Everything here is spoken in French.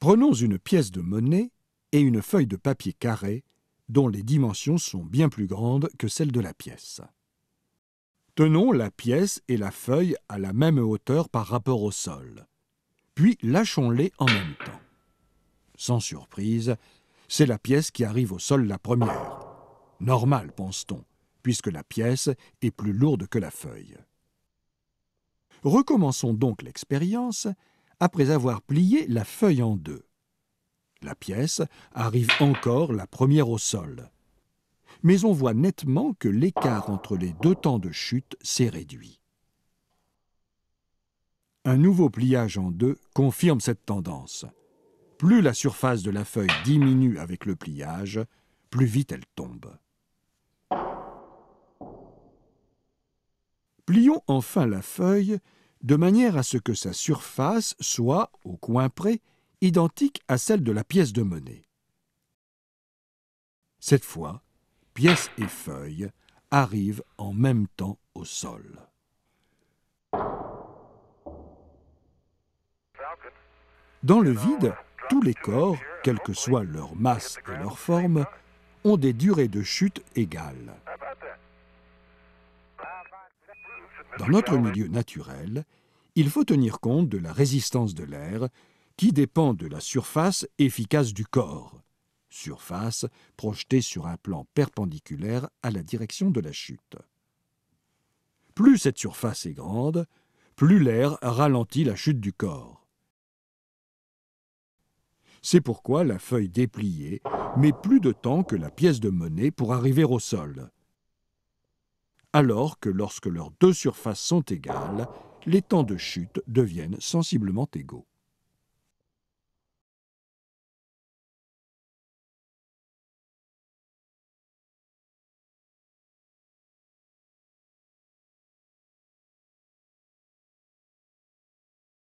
Prenons une pièce de monnaie et une feuille de papier carré dont les dimensions sont bien plus grandes que celles de la pièce. Tenons la pièce et la feuille à la même hauteur par rapport au sol, puis lâchons-les en même temps. Sans surprise, c'est la pièce qui arrive au sol la première. Normal, pense-t-on, puisque la pièce est plus lourde que la feuille. Recommençons donc l'expérience après avoir plié la feuille en deux. La pièce arrive encore la première au sol. Mais on voit nettement que l'écart entre les deux temps de chute s'est réduit. Un nouveau pliage en deux confirme cette tendance. Plus la surface de la feuille diminue avec le pliage, plus vite elle tombe. Plions enfin la feuille de manière à ce que sa surface soit, au coin près, identique à celle de la pièce de monnaie. Cette fois, pièce et feuille arrivent en même temps au sol. Dans le vide, tous les corps, quelle que soit leur masse et leur forme, ont des durées de chute égales. Dans notre milieu naturel, il faut tenir compte de la résistance de l'air qui dépend de la surface efficace du corps, surface projetée sur un plan perpendiculaire à la direction de la chute. Plus cette surface est grande, plus l'air ralentit la chute du corps. C'est pourquoi la feuille dépliée met plus de temps que la pièce de monnaie pour arriver au sol alors que lorsque leurs deux surfaces sont égales, les temps de chute deviennent sensiblement égaux.